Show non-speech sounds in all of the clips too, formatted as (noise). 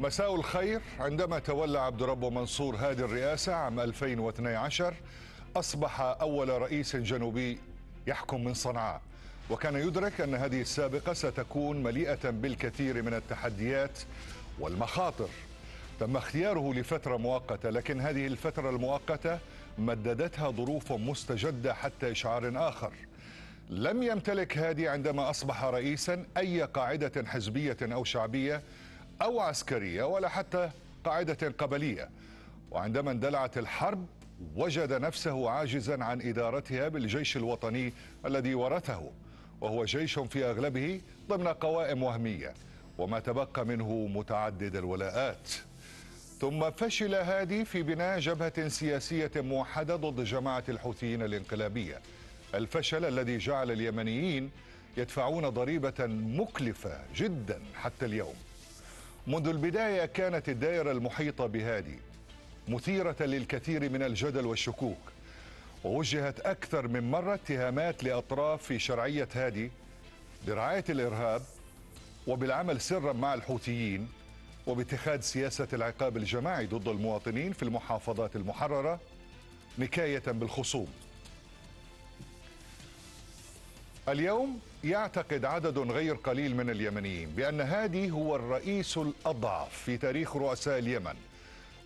مساء الخير عندما تولى عبد ربه منصور هذه الرئاسة عام 2012 أصبح أول رئيس جنوبي يحكم من صنعاء وكان يدرك أن هذه السابقة ستكون مليئة بالكثير من التحديات والمخاطر تم اختياره لفترة مؤقتة لكن هذه الفترة المؤقتة مددتها ظروف مستجدة حتى إشعار آخر لم يمتلك هادي عندما أصبح رئيسا أي قاعدة حزبية أو شعبية أو عسكرية ولا حتى قاعدة قبلية وعندما اندلعت الحرب وجد نفسه عاجزا عن إدارتها بالجيش الوطني الذي ورثه وهو جيش في أغلبه ضمن قوائم وهمية وما تبقى منه متعدد الولاءات ثم فشل هادي في بناء جبهة سياسية موحدة ضد جماعة الحوثيين الانقلابية الفشل الذي جعل اليمنيين يدفعون ضريبة مكلفة جدا حتى اليوم منذ البداية كانت الدائرة المحيطة بهادي مثيرة للكثير من الجدل والشكوك ووجهت أكثر من مرة اتهامات لأطراف في شرعية هادي برعاية الإرهاب وبالعمل سرا مع الحوثيين وباتخاذ سياسة العقاب الجماعي ضد المواطنين في المحافظات المحررة نكاية بالخصوم اليوم يعتقد عدد غير قليل من اليمنيين بأن هادي هو الرئيس الأضعف في تاريخ رؤساء اليمن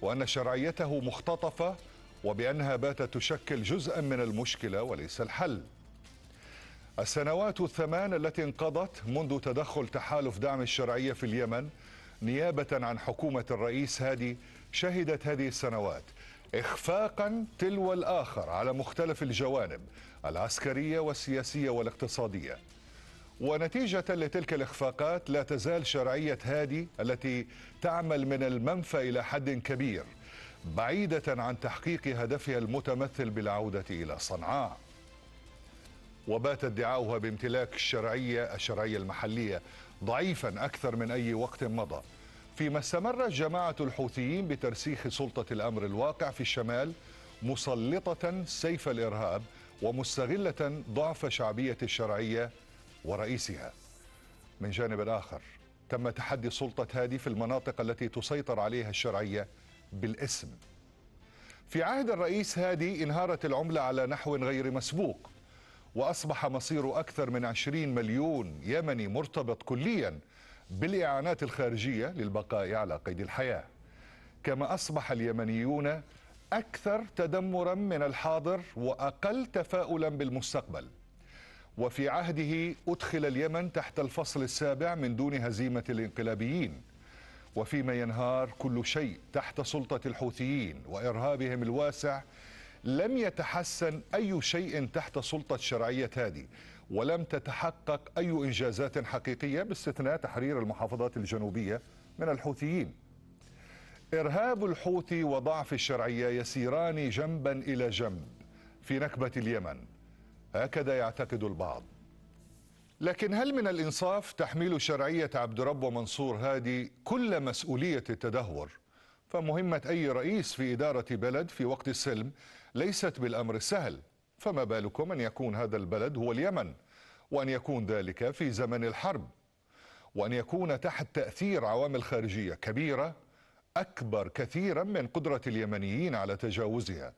وأن شرعيته مختطفة وبأنها باتت تشكل جزءا من المشكلة وليس الحل السنوات الثمان التي انقضت منذ تدخل تحالف دعم الشرعية في اليمن نيابة عن حكومة الرئيس هادي شهدت هذه السنوات إخفاقا تلو الآخر على مختلف الجوانب العسكرية والسياسية والاقتصادية ونتيجة لتلك الإخفاقات لا تزال شرعية هادي التي تعمل من المنفى إلى حد كبير بعيدة عن تحقيق هدفها المتمثل بالعودة إلى صنعاء وبات ادعاؤها بامتلاك الشرعية الشرعية المحلية ضعيفا أكثر من أي وقت مضى فيما استمرت جماعة الحوثيين بترسيخ سلطة الأمر الواقع في الشمال مسلطة سيف الإرهاب ومستغلة ضعف شعبية الشرعية ورئيسها من جانب آخر تم تحدي سلطة هادي في المناطق التي تسيطر عليها الشرعية بالاسم في عهد الرئيس هادي انهارت العملة على نحو غير مسبوق وأصبح مصير أكثر من 20 مليون يمني مرتبط كليا بالإعانات الخارجية للبقاء على قيد الحياة كما أصبح اليمنيون أكثر تدمرا من الحاضر وأقل تفاؤلا بالمستقبل وفي عهده أدخل اليمن تحت الفصل السابع من دون هزيمة الانقلابيين وفيما ينهار كل شيء تحت سلطة الحوثيين وإرهابهم الواسع لم يتحسن أي شيء تحت سلطة شرعية هادي ولم تتحقق أي إنجازات حقيقية باستثناء تحرير المحافظات الجنوبية من الحوثيين إرهاب الحوثي وضعف الشرعية يسيران جنبا إلى جنب في نكبة اليمن هكذا يعتقد البعض لكن هل من الإنصاف تحميل شرعية عبد رب ومنصور هادي كل مسؤولية التدهور فمهمة أي رئيس في إدارة بلد في وقت السلم ليست بالأمر السهل فما بالكم أن يكون هذا البلد هو اليمن وأن يكون ذلك في زمن الحرب وأن يكون تحت تأثير عوامل خارجية كبيرة أكبر كثيرا من قدرة اليمنيين على تجاوزها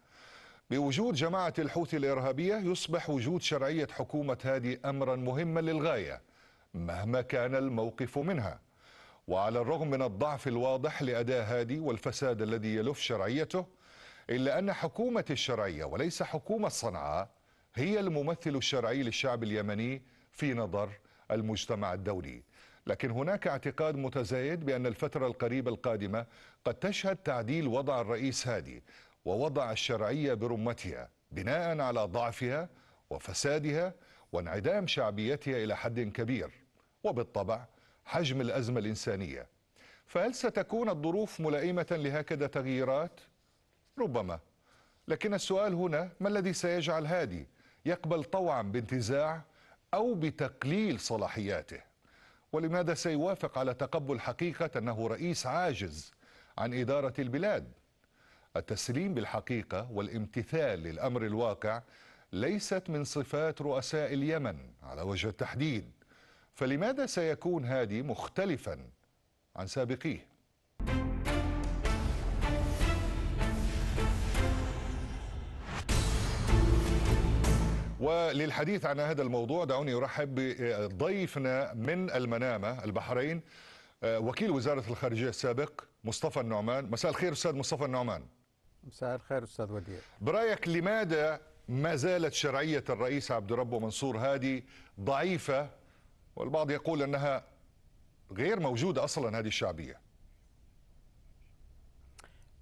بوجود جماعة الحوثي الإرهابية يصبح وجود شرعية حكومة هادي أمرا مهما للغاية مهما كان الموقف منها وعلى الرغم من الضعف الواضح لأداء هادي والفساد الذي يلف شرعيته إلا أن حكومة الشرعية وليس حكومة صنعاء هي الممثل الشرعي للشعب اليمني في نظر المجتمع الدولي لكن هناك اعتقاد متزايد بأن الفترة القريبة القادمة قد تشهد تعديل وضع الرئيس هادي ووضع الشرعية برمتها بناء على ضعفها وفسادها وانعدام شعبيتها إلى حد كبير وبالطبع حجم الأزمة الإنسانية فهل ستكون الظروف ملائمة لهكذا تغييرات؟ ربما لكن السؤال هنا ما الذي سيجعل هادي يقبل طوعا بانتزاع أو بتقليل صلاحياته؟ ولماذا سيوافق على تقبل حقيقة أنه رئيس عاجز عن إدارة البلاد التسليم بالحقيقة والامتثال للأمر الواقع ليست من صفات رؤساء اليمن على وجه التحديد فلماذا سيكون هادي مختلفا عن سابقيه وللحديث عن هذا الموضوع دعوني أرحب بضيفنا من المنامة البحرين آه، وكيل وزارة الخارجية السابق مصطفى النعمان مساء الخير أستاذ مصطفى النعمان مساء الخير أستاذ وديع برأيك لماذا ما زالت شرعية الرئيس عبد ربه منصور هادي ضعيفة والبعض يقول أنها غير موجودة أصلا هذه الشعبية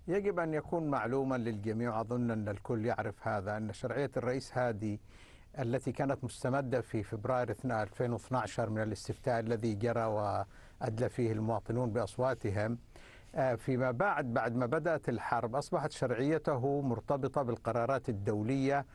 يجب أن يكون معلوما للجميع أظن أن الكل يعرف هذا أن شرعية الرئيس هادي التي كانت مستمدة في فبراير 2012 من الاستفتاء الذي جرى وأدلى فيه المواطنون بأصواتهم آه، فيما بعد بعد ما بدأت الحرب أصبحت شرعيته مرتبطة بالقرارات الدولية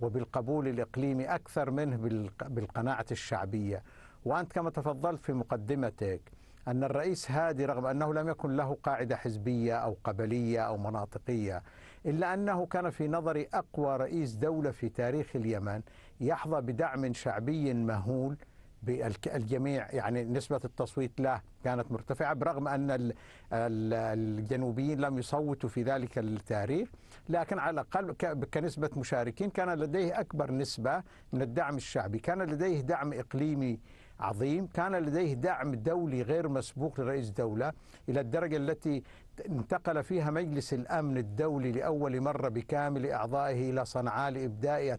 وبالقبول الإقليمي أكثر منه بالقناعة الشعبية وأنت كما تفضلت في مقدمتك أن الرئيس هادي رغم أنه لم يكن له قاعدة حزبية أو قبلية أو مناطقية إلا أنه كان في نظري أقوى رئيس دولة في تاريخ اليمن يحظى بدعم شعبي مهول بالجميع يعني نسبة التصويت له كانت مرتفعة برغم أن الجنوبيين لم يصوتوا في ذلك التاريخ لكن على الأقل كنسبة مشاركين كان لديه أكبر نسبة من الدعم الشعبي كان لديه دعم إقليمي عظيم كان لديه دعم دولي غير مسبوق لرئيس دولة إلى الدرجة التي انتقل فيها مجلس الأمن الدولي لأول مرة بكامل أعضائه إلى صنعاء لإبداء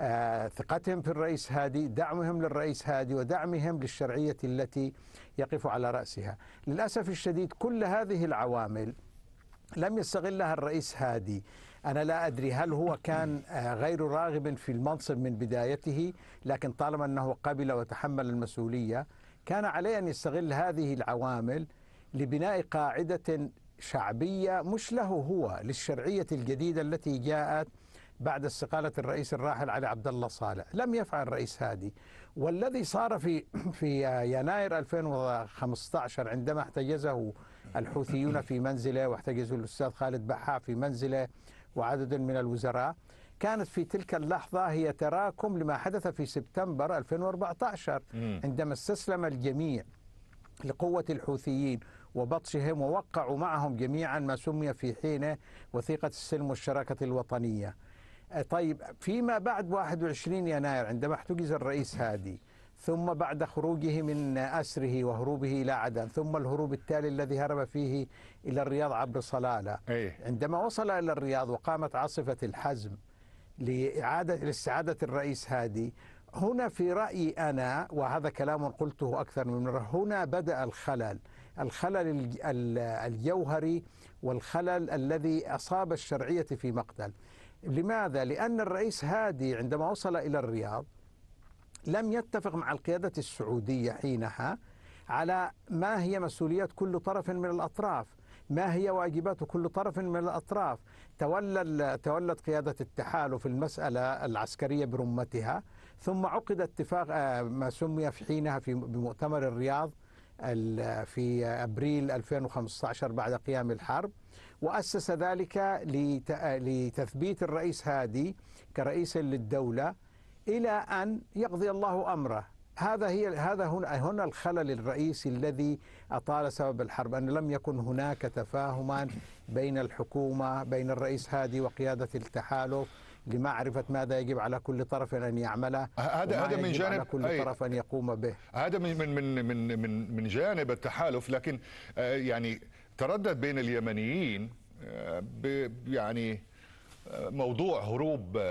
آه، ثقتهم في الرئيس هادي دعمهم للرئيس هادي ودعمهم للشرعية التي يقف على رأسها للأسف الشديد كل هذه العوامل لم يستغلها الرئيس هادي أنا لا أدري هل هو كان آه، غير راغب في المنصب من بدايته لكن طالما أنه قبل وتحمل المسؤولية كان عليه أن يستغل هذه العوامل لبناء قاعدة شعبية مش له هو للشرعية الجديدة التي جاءت بعد استقالة الرئيس الراحل علي عبد الله صالح لم يفعل الرئيس هادي والذي صار في في يناير 2015 عندما احتجزه الحوثيون في منزله واحتجزوا الأستاذ خالد بحاء في منزله وعدد من الوزراء كانت في تلك اللحظة هي تراكم لما حدث في سبتمبر 2014 عندما استسلم الجميع لقوة الحوثيين وبطشهم ووقعوا معهم جميعا ما سمي في حينه وثيقة السلم والشراكة الوطنية أه، طيب فيما بعد 21 يناير عندما احتجز الرئيس هادي ثم بعد خروجه من أسره وهروبه إلى عدن ثم الهروب التالي الذي هرب فيه إلى الرياض عبر صلالة أيه. عندما وصل إلى الرياض وقامت عاصفة الحزم لإعادة لاستعادة الرئيس هادي هنا في رأيي أنا وهذا كلام قلته أكثر من مرة هنا بدأ الخلل الخلل الجوهري والخلل الذي أصاب الشرعية في مقتل لماذا؟ لأن الرئيس هادي عندما وصل إلى الرياض لم يتفق مع القيادة السعودية حينها على ما هي مسؤوليات كل طرف من الأطراف ما هي واجبات كل طرف من الأطراف تولى تولت قيادة التحالف المسألة العسكرية برمتها ثم عقد اتفاق آه، ما سمي في حينها في بمؤتمر الرياض في ابريل 2015 بعد قيام الحرب واسس ذلك لتثبيت الرئيس هادي كرئيس للدوله الى ان يقضي الله امره هذا هي هذا هنا الخلل الرئيسي الذي اطال سبب الحرب ان لم يكن هناك تفاهما بين الحكومه بين الرئيس هادي وقياده التحالف لمعرفة ماذا يجب على كل طرف أن يعمله آه، هذا هذا من جانب على كل أي طرف أن يقوم به هذا من من من من من, من جانب التحالف لكن آه، يعني تردد بين اليمنيين آه، يعني موضوع هروب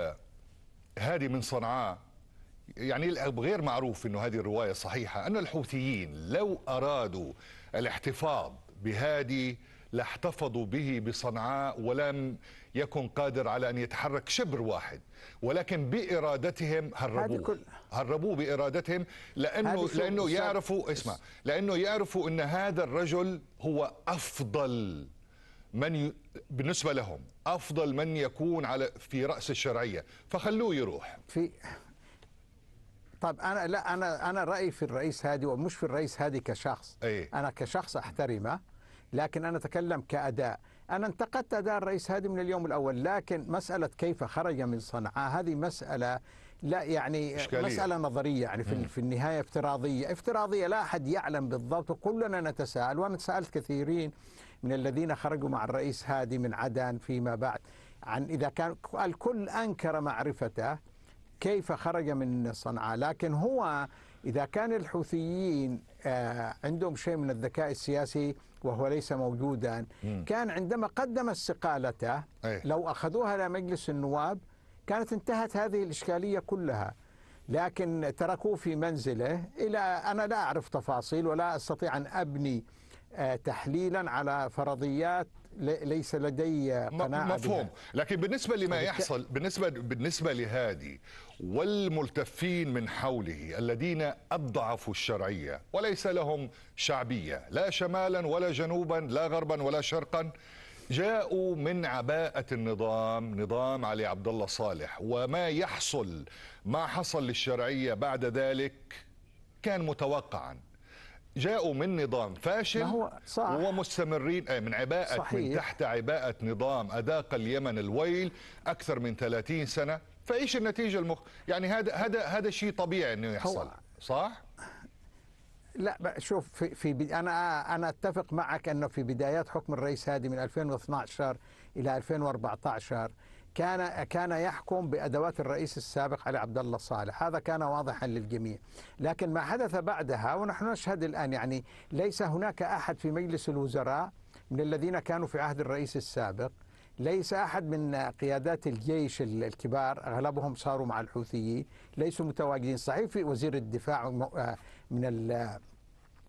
هادي من صنعاء يعني غير معروف انه هذه الروايه صحيحه ان الحوثيين لو ارادوا الاحتفاظ بهادي لاحتفظوا به بصنعاء ولم يكن قادر على أن يتحرك شبر واحد ولكن بإرادتهم هربوه هربوه بإرادتهم لأنه, لأنه يعرفوا اسمع لأنه يعرفوا أن هذا الرجل هو أفضل من ي... بالنسبة لهم أفضل من يكون على في رأس الشرعية فخلوه يروح في طب انا لا انا انا رايي في الرئيس هادي ومش في الرئيس هادي كشخص أي. انا كشخص احترمه لكن أنا أتكلم كأداء أنا انتقدت أداء الرئيس هادي من اليوم الأول لكن مسألة كيف خرج من صنعاء هذه مسألة لا يعني إشكالية. مسألة نظرية يعني في, في النهاية افتراضية افتراضية لا أحد يعلم بالضبط وكلنا نتساءل وأنا سألت كثيرين من الذين خرجوا مع الرئيس هادي من عدن فيما بعد عن إذا كان الكل أنكر معرفته كيف خرج من صنعاء لكن هو إذا كان الحوثيين آه، عندهم شيء من الذكاء السياسي وهو ليس موجودا كان عندما قدم استقالته أيه. لو أخذوها لمجلس النواب كانت انتهت هذه الإشكالية كلها لكن تركوه في منزله إلى أنا لا أعرف تفاصيل ولا أستطيع أن أبني تحليلا على فرضيات ليس لدي قناعة مفهوم بها. لكن بالنسبة لما يحصل بالنسبة بالنسبة لهادي والملتفين من حوله الذين أضعفوا الشرعية وليس لهم شعبية لا شمالا ولا جنوبا لا غربا ولا شرقا جاءوا من عباءة النظام نظام علي عبد الله صالح وما يحصل ما حصل للشرعية بعد ذلك كان متوقعا جاءوا من نظام فاشل هو صح ومستمرين آه، من عباءة صحيح من تحت عباءة نظام أذاق اليمن الويل أكثر من 30 سنة فإيش النتيجة المخ يعني هذا هذا هذا شيء طبيعي إنه يحصل صح؟ لا شوف في, في انا انا اتفق معك انه في بدايات حكم الرئيس هادي من 2012 الى 2014 كان كان يحكم بادوات الرئيس السابق علي عبد الله صالح، هذا كان واضحا للجميع، لكن ما حدث بعدها ونحن نشهد الان يعني ليس هناك احد في مجلس الوزراء من الذين كانوا في عهد الرئيس السابق ليس أحد من قيادات الجيش الكبار أغلبهم صاروا مع الحوثيين ليسوا متواجدين صحيح في وزير الدفاع آه، من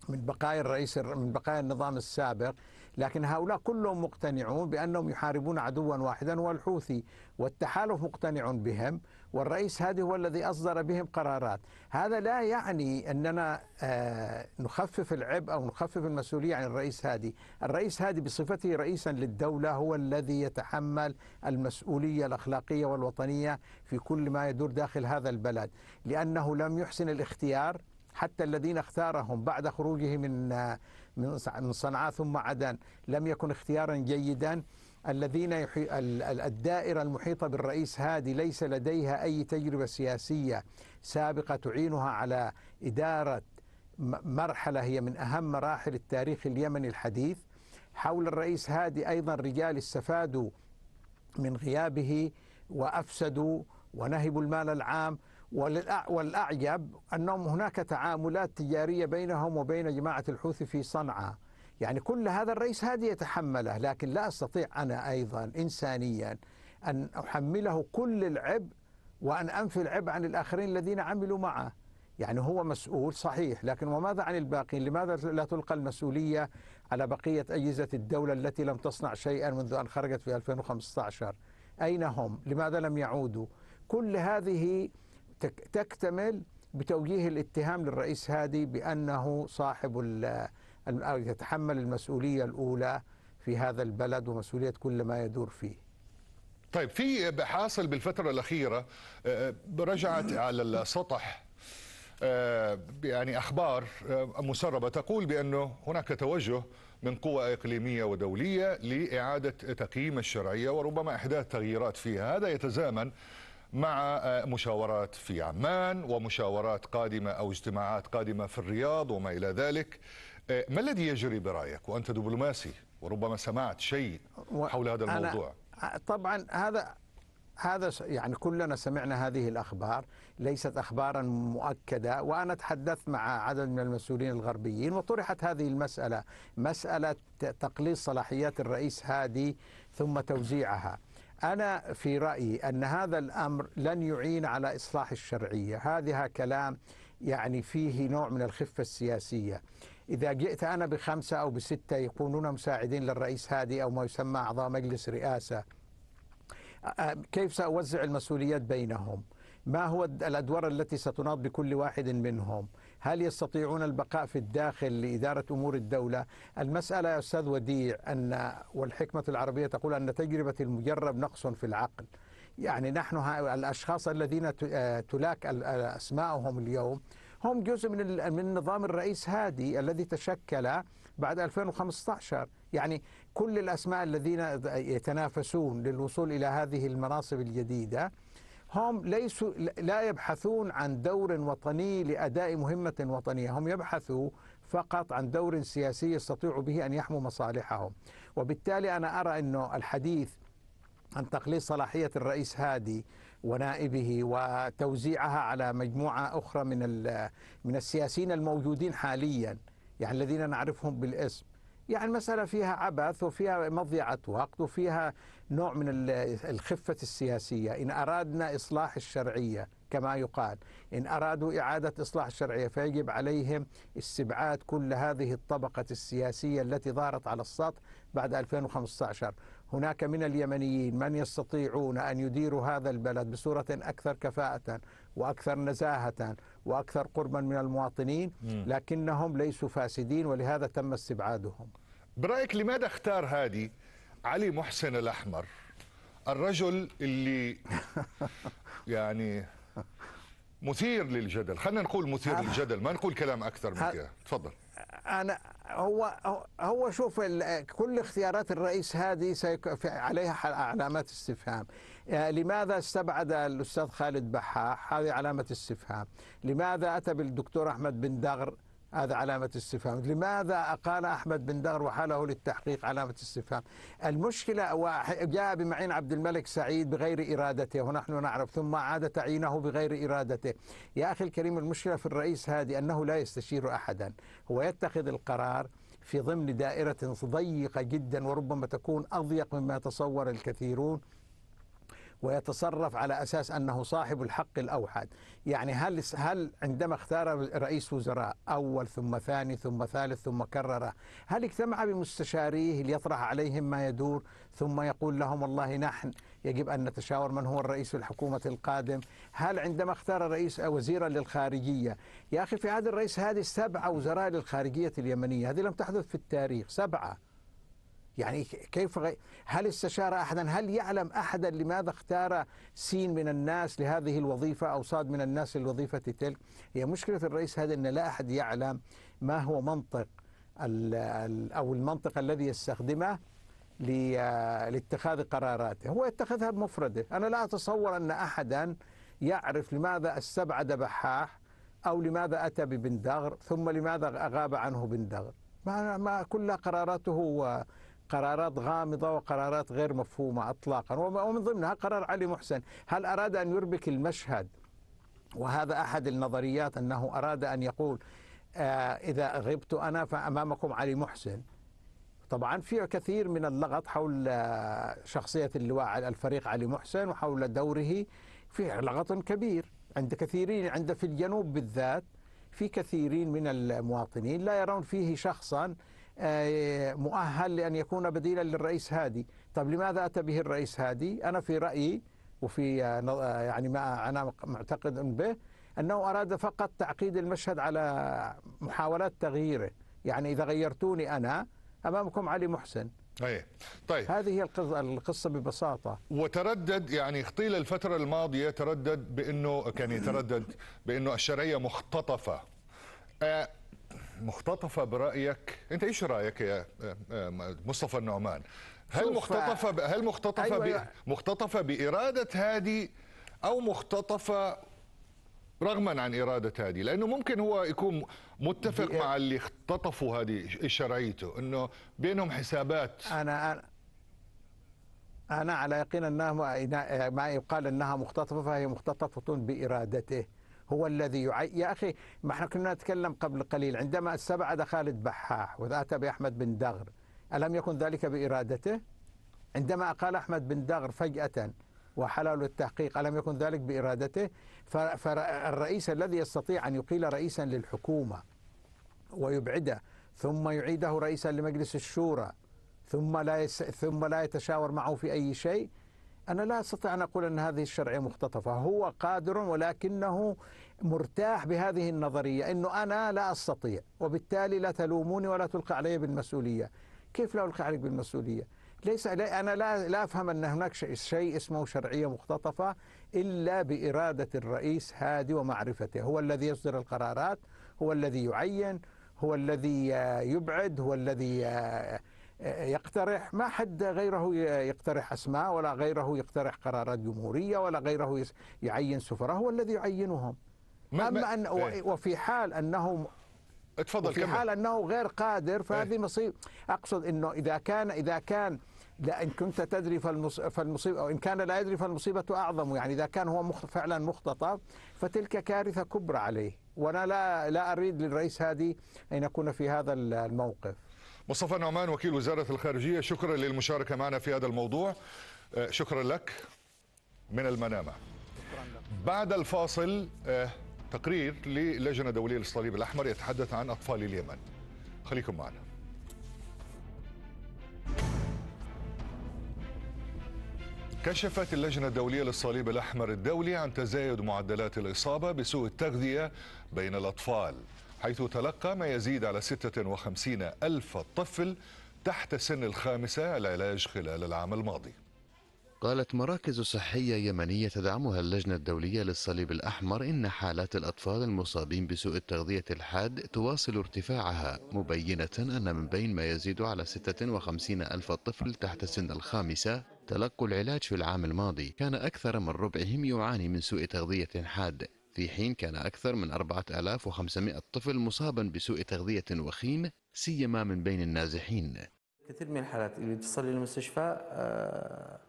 من بقايا الرئيس من بقايا النظام السابق لكن هؤلاء كلهم مقتنعون بأنهم يحاربون عدوا واحدا والحوثي والتحالف مقتنع بهم والرئيس هادي هو الذي أصدر بهم قرارات هذا لا يعني أننا آه، نخفف العبء أو نخفف المسؤولية عن الرئيس هادي الرئيس هادي بصفته رئيسا للدولة هو الذي يتحمل المسؤولية الأخلاقية والوطنية في كل ما يدور داخل هذا البلد لأنه لم يحسن الاختيار حتى الذين اختارهم بعد خروجه من آه، من صنعاء ثم عدن لم يكن اختيارا جيدا الذين يحي... الدائرة المحيطة بالرئيس هادي ليس لديها أي تجربة سياسية سابقة تعينها على إدارة مرحلة هي من أهم مراحل التاريخ اليمني الحديث حول الرئيس هادي أيضا رجال استفادوا من غيابه وأفسدوا ونهبوا المال العام والأعجب أنهم هناك تعاملات تجارية بينهم وبين جماعة الحوثي في صنعاء يعني كل هذا الرئيس هادي يتحمله لكن لا أستطيع أنا أيضا إنسانيا أن أحمله كل العبء وأن أنفي العبء عن الآخرين الذين عملوا معه يعني هو مسؤول صحيح لكن وماذا عن الباقين لماذا لا تلقى المسؤولية على بقية أجهزة الدولة التي لم تصنع شيئا منذ أن خرجت في 2015 أين هم لماذا لم يعودوا كل هذه تكتمل بتوجيه الاتهام للرئيس هادي بأنه صاحب يتحمل المسؤولية الأولى في هذا البلد ومسؤولية كل ما يدور فيه طيب في حاصل بالفترة الأخيرة آه، رجعت (coughs) على السطح آه، يعني أخبار آه، مسربة تقول بأنه هناك توجه من قوى إقليمية ودولية لإعادة تقييم الشرعية وربما إحداث تغييرات فيها هذا يتزامن مع آه، مشاورات في عمان ومشاورات قادمة أو اجتماعات قادمة في الرياض وما إلى ذلك آه، ما الذي يجري برأيك وأنت دبلوماسي وربما سمعت شيء حول هذا الموضوع طبعا هذا هذا يعني كلنا سمعنا هذه الاخبار ليست اخبارا مؤكده وانا تحدثت مع عدد من المسؤولين الغربيين وطرحت هذه المساله مساله تقليص صلاحيات الرئيس هادي ثم توزيعها أنا في رأيي أن هذا الأمر لن يعين على إصلاح الشرعية هذا كلام يعني فيه نوع من الخفة السياسية إذا جئت أنا بخمسة أو بستة يكونون مساعدين للرئيس هادي أو ما يسمى أعضاء مجلس رئاسة كيف سأوزع المسؤوليات بينهم ما هو الأدوار التي ستناط بكل واحد منهم هل يستطيعون البقاء في الداخل لإدارة أمور الدولة المسألة يا أستاذ وديع أن والحكمة العربية تقول أن تجربة المجرب نقص في العقل يعني نحن الأشخاص الذين آه، تلاك آه، أسماءهم اليوم هم جزء من من نظام الرئيس هادي الذي تشكل بعد 2015 يعني كل الأسماء الذين يتنافسون للوصول إلى هذه المناصب الجديدة هم ليسوا لا يبحثون عن دور وطني لأداء مهمة وطنية هم يبحثوا فقط عن دور سياسي يستطيع به أن يحموا مصالحهم وبالتالي أنا أرى أنه الحديث عن تقليص صلاحية الرئيس هادي ونائبه وتوزيعها على مجموعة أخرى من من السياسيين الموجودين حاليا يعني الذين نعرفهم بالاسم يعني مسألة فيها عبث وفيها مضيعة وقت وفيها نوع من الخفة السياسية إن أرادنا إصلاح الشرعية كما يقال إن أرادوا إعادة إصلاح الشرعية فيجب عليهم استبعاد كل هذه الطبقة السياسية التي ظهرت على السطح بعد 2015 هناك من اليمنيين من يستطيعون أن يديروا هذا البلد بصورة أكثر كفاءة وأكثر نزاهة وأكثر قربا من المواطنين لكنهم ليسوا فاسدين ولهذا تم استبعادهم برأيك لماذا اختار هادي علي محسن الأحمر الرجل اللي (laughs) يعني مثير للجدل خلينا نقول مثير للجدل ما نقول كلام اكثر من كده تفضل انا هو هو شوف كل اختيارات الرئيس هذه عليها علامات استفهام آه، لماذا استبعد الاستاذ خالد بحاح هذه علامه استفهام لماذا اتى بالدكتور احمد بن دغر هذا علامة استفهام لماذا أقال أحمد بن دغر وحاله للتحقيق علامة استفهام المشكلة جاء بمعين عبد الملك سعيد بغير إرادته ونحن نعرف ثم عاد تعيينه بغير إرادته يا أخي الكريم المشكلة في الرئيس هذه أنه لا يستشير أحدا هو يتخذ القرار في ضمن دائرة ضيقة جدا وربما تكون أضيق مما يتصور الكثيرون ويتصرف على اساس انه صاحب الحق الاوحد، يعني هل هل عندما اختار رئيس وزراء اول ثم ثاني ثم ثالث ثم كرره، هل اجتمع بمستشاريه ليطرح عليهم ما يدور ثم يقول لهم والله نحن يجب ان نتشاور من هو الرئيس في الحكومه القادم، هل عندما اختار رئيس وزيرا للخارجيه، يا اخي في عهد الرئيس هذه سبعه وزراء للخارجيه اليمنيه، هذه لم تحدث في التاريخ، سبعه يعني كيف غي... هل استشار احدا هل يعلم احدا لماذا اختار سين من الناس لهذه الوظيفه او صاد من الناس للوظيفه تلك هي مشكله الرئيس هذا ان لا احد يعلم ما هو منطق ال... او المنطق الذي يستخدمه لاتخاذ قراراته هو يتخذها بمفرده أنا لا أتصور أن أحدا يعرف لماذا استبعد بحاح أو لماذا أتى ببندغر ثم لماذا أغاب عنه بندغر ما, ما كل قراراته قرارات غامضة وقرارات غير مفهومة أطلاقا ومن ضمنها قرار علي محسن هل أراد أن يربك المشهد وهذا أحد النظريات أنه أراد أن يقول آه، إذا غبت أنا فأمامكم علي محسن طبعا في كثير من اللغط حول آه، شخصية اللواء الفريق علي محسن وحول دوره في لغط كبير عند كثيرين عند في الجنوب بالذات في كثيرين من المواطنين لا يرون فيه شخصا آه، مؤهل لأن يكون بديلا للرئيس هادي طب لماذا أتى به الرئيس هادي أنا في رأيي وفي آه، يعني ما أنا معتقد به أنه أراد فقط تعقيد المشهد على محاولات تغييره يعني إذا غيرتوني أنا أمامكم علي محسن أيه. طيب هذه هي القصة, ببساطة وتردد يعني خطيل الفترة الماضية تردد بأنه كان يتردد بأنه الشرعية مختطفة آه، مختطفه برايك انت ايش رايك يا مصطفى النعمان هل مختطفه ب... هل مختطفه أيوة ب... أيوة. مختطفه باراده هادي او مختطفه رغما عن اراده هادي لانه ممكن هو يكون متفق مع اللي اختطفوا هذه شرعيته انه بينهم حسابات انا, أنا أنا على يقين أنها ما يقال أنها مختطفة فهي مختطفة بإرادته هو الذي يعي يا أخي ما احنا كنا نتكلم قبل قليل عندما استبعد خالد بحاح وأتى بأحمد بن دغر ألم يكن ذلك بإرادته؟ عندما أقال أحمد بن دغر فجأة وحلال التحقيق ألم يكن ذلك بإرادته فالرئيس الذي يستطيع أن يقيل رئيسا للحكومة ويبعده ثم يعيده رئيسا لمجلس الشورى ثم لا يس... ثم لا يتشاور معه في أي شيء أنا لا أستطيع أن أقول أن هذه الشرعية مختطفة هو قادر ولكنه مرتاح بهذه النظرية أنه أنا لا أستطيع وبالتالي لا تلوموني ولا تلقى علي بالمسؤولية كيف لا ألقى عليك بالمسؤولية ليس أنا لا, لا أفهم أن هناك شيء اسمه شرعية مختطفة إلا بإرادة الرئيس هادي ومعرفته هو الذي يصدر القرارات هو الذي يعين هو الذي يبعد هو الذي يقترح ما حد غيره يقترح أسماء ولا غيره يقترح قرارات جمهورية ولا غيره يعين سفراء هو الذي يعينهم ما أما ما أن وفي حال أنه اتفضل في حال أنه غير قادر فهذه مصيبة أقصد أنه إذا كان إذا كان لا إن كنت تدري فالمصيبة أو إن كان لا يدري فالمصيبة أعظم يعني إذا كان هو فعلا مختطف فتلك كارثة كبرى عليه وأنا لا لا أريد للرئيس هادي أن يكون في هذا الموقف مصطفى نعمان وكيل وزارة الخارجية شكرا للمشاركة معنا في هذا الموضوع آه، شكرا لك من المنامة بعد الفاصل آه، تقرير للجنة الدولية للصليب الأحمر يتحدث عن أطفال اليمن خليكم معنا كشفت اللجنة الدولية للصليب الأحمر الدولي عن تزايد معدلات الإصابة بسوء التغذية بين الأطفال حيث تلقى ما يزيد على 56 ألف طفل تحت سن الخامسة العلاج خلال العام الماضي قالت مراكز صحية يمنية تدعمها اللجنة الدولية للصليب الأحمر إن حالات الأطفال المصابين بسوء التغذية الحاد تواصل ارتفاعها مبينة أن من بين ما يزيد على 56 ألف طفل تحت سن الخامسة تلقوا العلاج في العام الماضي كان أكثر من ربعهم يعاني من سوء تغذية حاد في حين كان أكثر من 4500 طفل مصابا بسوء تغذية وخيم سيما من بين النازحين كثير من الحالات اللي تصل للمستشفى آه،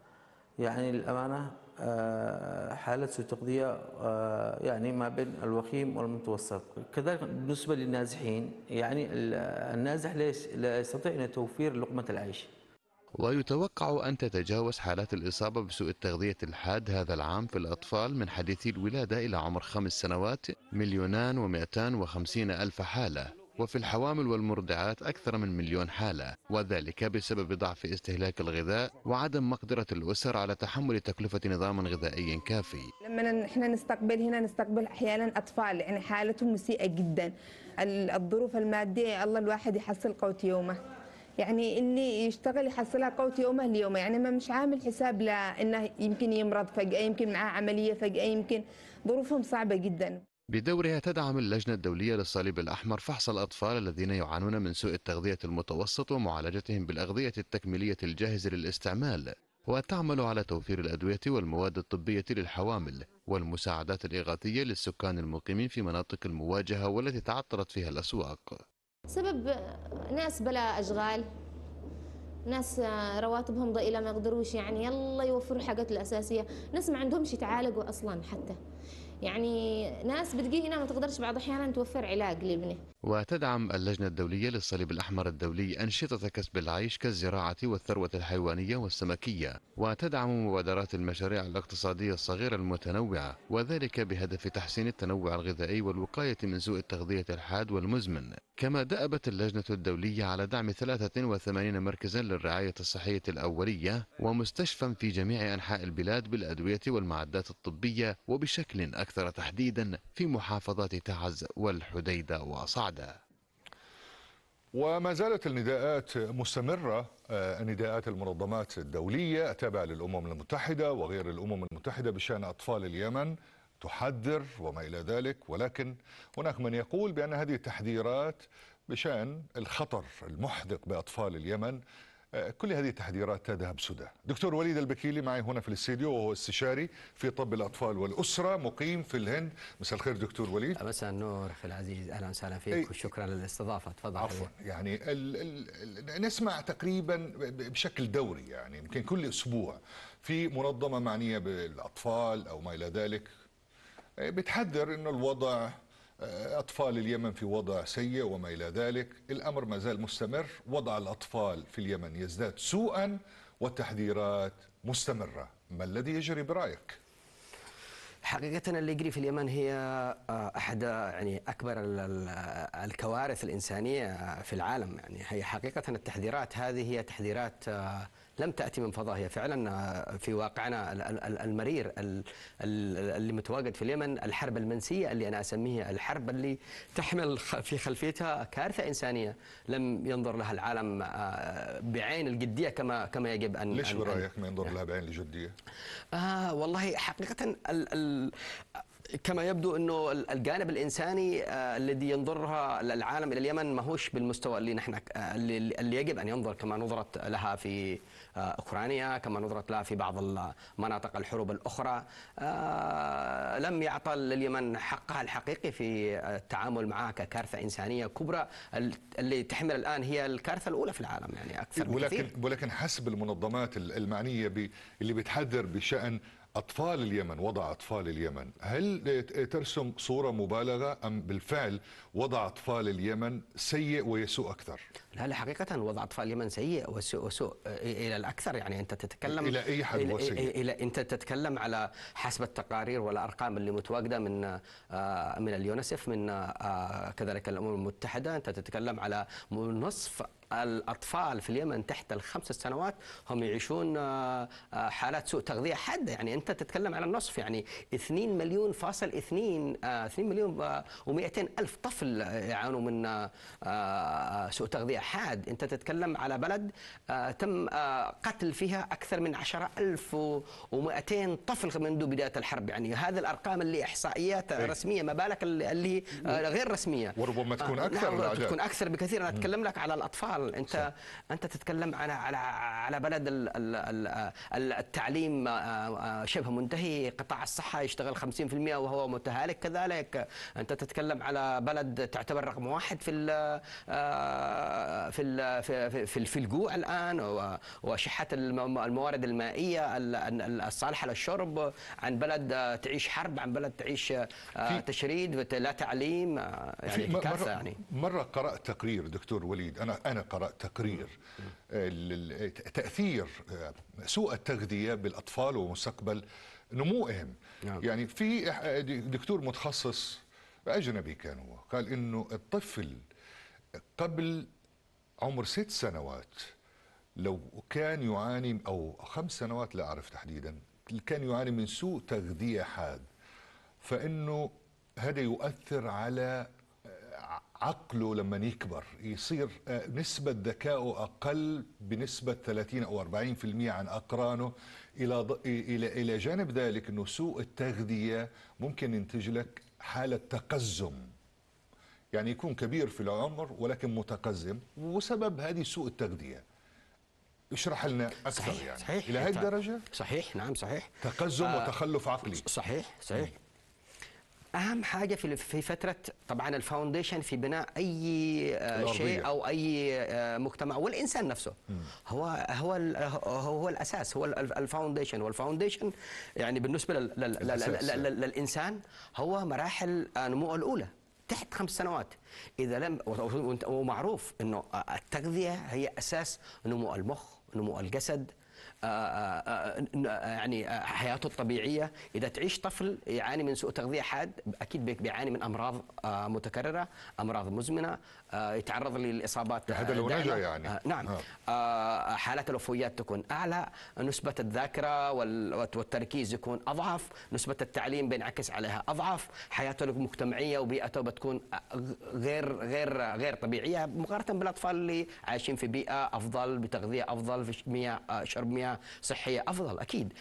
يعني الأمانة آه، حالة سوء تغذية آه، يعني ما بين الوخيم والمتوسط كذلك بالنسبة للنازحين يعني النازح ليش لا يستطيع توفير لقمة العيش ويتوقع أن تتجاوز حالات الإصابة بسوء التغذية الحاد هذا العام في الأطفال من حديثي الولادة إلى عمر خمس سنوات مليونان ومئتان وخمسين ألف حالة وفي الحوامل والمرضعات أكثر من مليون حالة وذلك بسبب ضعف استهلاك الغذاء وعدم مقدرة الأسر على تحمل تكلفة نظام غذائي كافي لما احنا نستقبل هنا نستقبل أحيانا أطفال يعني حالتهم مسيئة جدا الظروف المادية الله الواحد يحصل قوت يومه يعني اللي يشتغل يحصلها قوت يومه ليومه يعني ما مش عامل حساب لانه يمكن يمرض فجاه يمكن معاه عمليه فجاه يمكن ظروفهم صعبه جدا بدورها تدعم اللجنة الدولية للصليب الأحمر فحص الأطفال الذين يعانون من سوء التغذية المتوسط ومعالجتهم بالأغذية التكميلية الجاهزة للاستعمال وتعمل على توفير الأدوية والمواد الطبية للحوامل والمساعدات الإغاثية للسكان المقيمين في مناطق المواجهة والتي تعطلت فيها الأسواق سبب ناس بلا أشغال ناس آه، رواتبهم ضئيلة ما يقدروش يعني يلا يوفروا حاجات الأساسية ناس ما عندهمش يتعالجوا أصلا حتى يعني ناس بتجي هنا ما تقدرش بعض أحيانا توفر علاج لابنه وتدعم اللجنة الدولية للصليب الأحمر الدولي أنشطة كسب العيش كالزراعة والثروة الحيوانية والسمكية وتدعم مبادرات المشاريع الاقتصادية الصغيرة المتنوعة وذلك بهدف تحسين التنوع الغذائي والوقاية من سوء التغذية الحاد والمزمن كما دأبت اللجنة الدولية على دعم 83 مركزا للرعاية الصحية الأولية ومستشفى في جميع أنحاء البلاد بالأدوية والمعدات الطبية وبشكل أكثر تحديدا في محافظات تعز والحديدة وصعدة بعد وما زالت النداءات مستمرة آه، نداءات المنظمات الدولية التابعة للأمم المتحدة وغير الأمم المتحدة بشأن أطفال اليمن تحذر وما إلى ذلك ولكن هناك من يقول بأن هذه التحذيرات بشأن الخطر المحدق بأطفال اليمن كل هذه التحذيرات تذهب سدى دكتور وليد البكيلي معي هنا في الاستديو وهو استشاري في طب الأطفال والأسرة مقيم في الهند مساء الخير دكتور وليد مساء النور أخي العزيز أهلا وسهلا فيك وشكرا للاستضافة تفضل عفوا يعني الـ الـ نسمع تقريبا بشكل دوري يعني يمكن كل أسبوع في منظمة معنية بالأطفال أو ما إلى ذلك بتحذر أنه الوضع آه، أطفال اليمن في وضع سيء وما إلى ذلك الأمر ما زال مستمر وضع الأطفال في اليمن يزداد سوءا والتحذيرات مستمرة ما الذي يجري برأيك؟ حقيقة اللي يجري في اليمن هي آه، أحد آه، يعني أكبر الكوارث الإنسانية في العالم يعني هي حقيقة التحذيرات هذه هي تحذيرات لم تأتي من فضاء هي فعلا آه، في واقعنا المرير اللي متواجد في اليمن الحرب المنسية اللي أنا أسميها الحرب اللي تحمل في خلفيتها كارثة إنسانية لم ينظر لها العالم آه، بعين الجدية كما كما يجب أن ليش برأيك ما ينظر لها بعين الجدية؟ آه والله حقيقة ال ال كما يبدو انه الجانب الانساني آه، الذي ينظرها العالم الى اليمن ما هوش بالمستوى اللي نحن اللي يجب ان ينظر كما نظرت لها في أوكرانيا كما نظرت لها في بعض مناطق الحروب الأخرى آه، لم يعطى لليمن حقها الحقيقي في التعامل معها ككارثة إنسانية كبرى اللي تحمل الآن هي الكارثة الأولى في العالم يعني أكثر ولكن, ولكن حسب المنظمات المعنية اللي بتحذر بشأن أطفال اليمن وضع أطفال اليمن هل ترسم صورة مبالغة أم بالفعل وضع أطفال اليمن سيء ويسوء أكثر لا لا حقيقة وضع أطفال اليمن سيء وسوء, وسوء إلى الأكثر يعني أنت تتكلم إلى أي حد إلى, سيء؟ إلى أنت تتكلم على حسب التقارير والأرقام اللي متواجدة من آه، من اليونسف من آه، آه، كذلك الأمم المتحدة أنت تتكلم على نصف الأطفال في اليمن تحت الخمس سنوات هم يعيشون آه، آه، حالات سوء تغذية حادة يعني أنت تتكلم على النصف يعني 2 مليون فاصل 2 2 آه، مليون و200 ألف طفل يعانوا من سوء تغذية حاد أنت تتكلم على بلد تم قتل فيها أكثر من 10200 طفل منذ بداية الحرب يعني هذه الأرقام اللي إحصائيات إيه. رسمية ما بالك اللي غير رسمية وربما تكون أكثر نعم، تكون أكثر بكثير أنا أتكلم لك على الأطفال الوصل انت صح. انت تتكلم على على على بلد التعليم آه، آه، شبه منتهي قطاع الصحه يشتغل 50% وهو متهالك كذلك انت تتكلم على بلد تعتبر رقم واحد في الـ آه، في الـ في, في, في الجوع الان وشحه الموارد المائيه الصالحه للشرب عن بلد تعيش حرب عن بلد تعيش تشريد لا تعليم يعني كارثه يعني مره قرات تقرير دكتور وليد انا انا قرأت تقرير آه، تأثير آه، سوء التغذية بالأطفال ومستقبل نموهم نعم. يعني في دكتور متخصص أجنبي كان هو قال إنه الطفل قبل عمر ست سنوات لو كان يعاني أو خمس سنوات لا أعرف تحديدا كان يعاني من سوء تغذية حاد فإنه هذا يؤثر على عقله لما يكبر يصير آه، نسبة ذكائه أقل بنسبة 30 أو 40% عن أقرانه إلى إلى إلى جانب ذلك أنه سوء التغذية ممكن ينتج لك حالة تقزم يعني يكون كبير في العمر ولكن متقزم وسبب هذه سوء التغذية اشرح لنا اكثر صحيح يعني صحيح الى هذه الدرجة طيب. صحيح نعم صحيح تقزم آه وتخلف عقلي صحيح صحيح م. اهم حاجه في في فتره طبعا الفاونديشن في بناء اي آه، شيء او اي آه، مجتمع والانسان نفسه هو هو هو هو الاساس هو الفاونديشن والفاونديشن يعني بالنسبه لل لل آه. للانسان هو مراحل نموه الاولى تحت خمس سنوات اذا لم ومعروف انه التغذيه هي اساس نمو المخ نمو الجسد يعني حياته الطبيعيه اذا تعيش طفل يعاني من سوء تغذيه حاد اكيد بيعاني من امراض آه، متكرره امراض مزمنه آه، يتعرض للاصابات حتى لو نجا يعني آه، نعم حالات الوفيات تكون اعلى نسبه الذاكره والتركيز يكون اضعف نسبه التعليم بينعكس عليها اضعف حياته المجتمعيه وبيئته بتكون غير غير غير طبيعيه مقارنه بالاطفال اللي عايشين في بيئه افضل بتغذيه افضل في مياه شرب مياه بنيه صحيه افضل اكيد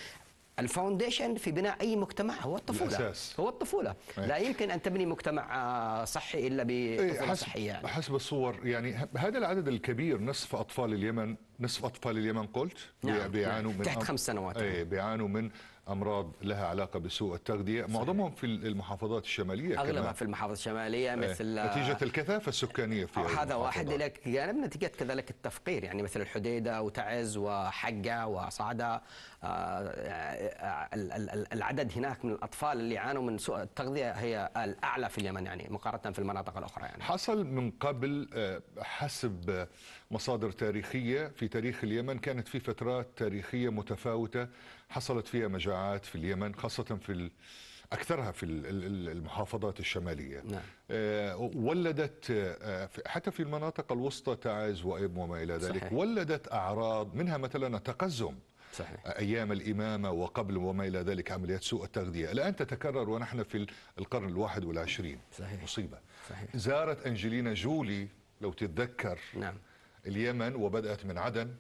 الفاونديشن في بناء اي مجتمع هو الطفوله الأساس. هو الطفوله أيه. لا يمكن ان تبني مجتمع آه، صحي الا بطفوله أيه. حسب صحيه يعني. حسب الصور يعني هذا العدد الكبير نصف اطفال اليمن نصف اطفال اليمن قلت نعم. بيعانوا نعم. من تحت خمس سنوات أيه. بيعانوا من امراض لها علاقه بسوء التغذيه صحيح. معظمهم في المحافظات الشماليه اغلبها في المحافظات الشماليه إيه. مثل نتيجه الكثافه السكانيه في آه، هذا واحد لك جانب يعني نتيجه كذلك التفقير يعني مثل الحديده وتعز وحقه وصعده آه، آه، العدد هناك من الاطفال اللي يعانوا من سوء التغذيه هي الاعلى في اليمن يعني مقارنه في المناطق الاخرى يعني حصل من قبل حسب مصادر تاريخيه في تاريخ اليمن كانت في فترات تاريخيه متفاوته حصلت فيها مجاعات في اليمن خاصة في أكثرها في المحافظات الشمالية نعم. آه، ولدت آه، حتى في المناطق الوسطى تعز وإب وما إلى ذلك صحيح. ولدت أعراض منها مثلا التقزم صحيح. آه، أيام الإمامة وقبل وما إلى ذلك عمليات سوء التغذية الآن تتكرر ونحن في القرن الواحد والعشرين صحيح. مصيبة صحيح. زارت أنجلينا جولي لو تتذكر نعم. اليمن وبدأت من عدن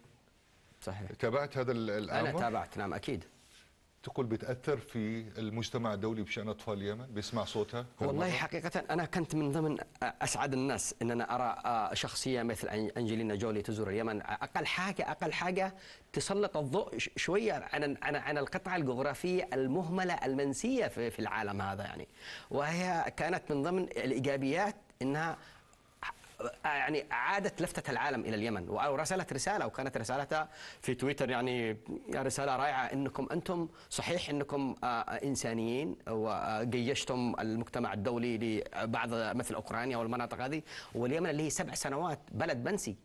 صحيح تابعت هذا الامر؟ انا تابعت نعم اكيد تقول بتاثر في المجتمع الدولي بشان اطفال اليمن بيسمع صوتها والله حقيقه انا كنت من ضمن اسعد الناس ان انا ارى آه، شخصيه مثل انجلينا جولي تزور اليمن اقل حاجه اقل حاجه تسلط الضوء شويه عن عن عن القطعه الجغرافيه المهمله المنسيه في العالم هذا يعني وهي كانت من ضمن الايجابيات انها يعني عادت لفتة العالم إلى اليمن ورسلت رسالة وكانت رسالتها في تويتر يعني،, يعني رسالة رائعة أنكم أنتم صحيح أنكم آه، إنسانيين وجيشتم آه، المجتمع الدولي لبعض مثل أوكرانيا والمناطق هذه واليمن اللي هي سبع سنوات بلد بنسي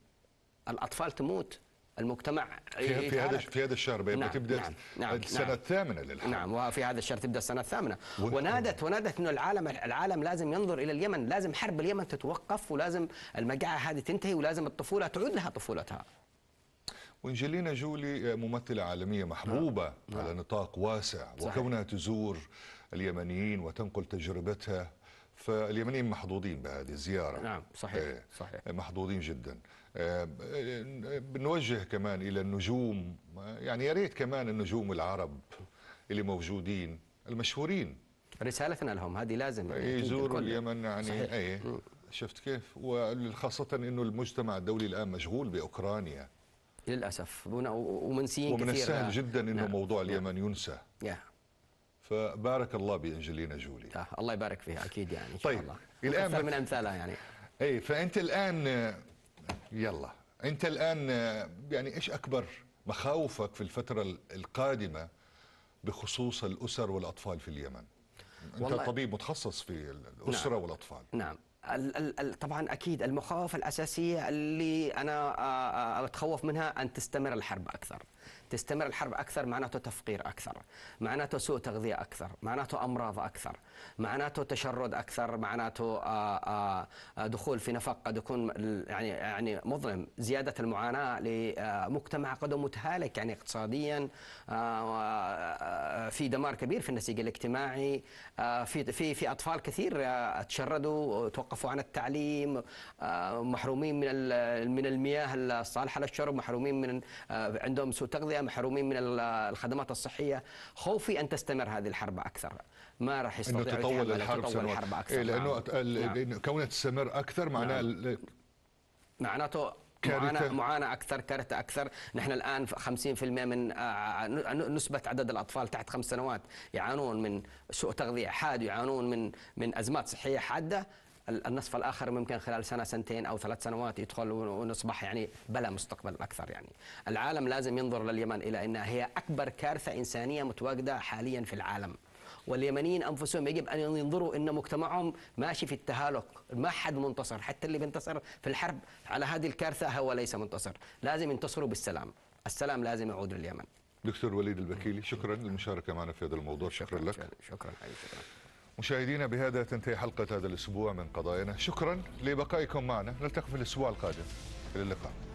الأطفال تموت المجتمع في, في هذا في هذا الشهر نعم تبدا نعم نعم السنه نعم الثامنه للحرب نعم وفي هذا الشهر تبدا السنه الثامنه ونادت ونادت انه العالم العالم لازم ينظر الى اليمن لازم حرب اليمن تتوقف ولازم المجاعه هذه تنتهي ولازم الطفوله تعود لها طفولتها وانجلينا جولي ممثله عالميه محبوبه نعم. نعم. على نطاق واسع صحيح. وكونها تزور اليمنيين وتنقل تجربتها فاليمنيين محظوظين بهذه الزياره نعم صحيح إيه، صحيح محظوظين جدا بنوجه كمان الى النجوم يعني يا ريت كمان النجوم العرب اللي موجودين المشهورين رسالتنا لهم هذه لازم يعني يزوروا اليمن يعني أي شفت كيف وخاصة أنه المجتمع الدولي الآن مشغول بأوكرانيا للأسف ومنسيين ومن كثير السهل جدا أنه نعم. موضوع نعم. اليمن ينسى نعم. فبارك الله بأنجلينا جولي آه، الله يبارك فيها أكيد يعني إن شاء طيب. الله الآن من أمثالها يعني أي فأنت الآن يلا انت الان يعني ايش اكبر مخاوفك في الفتره القادمه بخصوص الاسر والاطفال في اليمن انت طبيب متخصص في الاسره نعم. والاطفال نعم طبعا اكيد المخاوف الاساسيه اللي انا اتخوف منها ان تستمر الحرب اكثر تستمر الحرب أكثر معناته تفقير أكثر معناته سوء تغذية أكثر معناته أمراض أكثر معناته تشرد أكثر معناته آه، آه، دخول في نفق قد يكون يعني يعني مظلم زيادة المعاناة لمجتمع قد متهالك يعني اقتصاديا آه، في دمار كبير في النسيج الاجتماعي في في في أطفال كثير تشردوا توقفوا عن التعليم محرومين من من المياه الصالحة للشرب محرومين من عندهم سوء تغذية محرومين من الخدمات الصحية خوفي أن تستمر هذه الحرب أكثر ما راح يستطيع أن تطول الحرب, تطول الحرب أكثر إيه لأنه نعم. نعم. كونها تستمر أكثر معناه نعم. معناته معاناة معاناة أكثر كارثة أكثر نحن الآن 50% من آه، آه، آه، نسبة عدد الأطفال تحت خمس سنوات يعانون من سوء تغذية حاد يعانون من من أزمات صحية حادة النصف الاخر ممكن خلال سنه سنتين او ثلاث سنوات يدخل ونصبح يعني بلا مستقبل اكثر يعني. العالم لازم ينظر لليمن الى انها هي اكبر كارثه انسانيه متواجده حاليا في العالم. واليمنيين انفسهم يجب ان ينظروا ان مجتمعهم ماشي في التهالك، ما حد منتصر، حتى اللي بينتصر في الحرب على هذه الكارثه هو ليس منتصر، لازم ينتصروا بالسلام، السلام لازم يعود لليمن. دكتور وليد البكيلي شكرا للمشاركه معنا في هذا الموضوع شكرا, شكرا لك شكرا شكرا, شكرا. مشاهدينا بهذا تنتهي حلقة هذا الأسبوع من قضايانا شكرا لبقائكم معنا نلتقي في الأسبوع القادم إلى اللقاء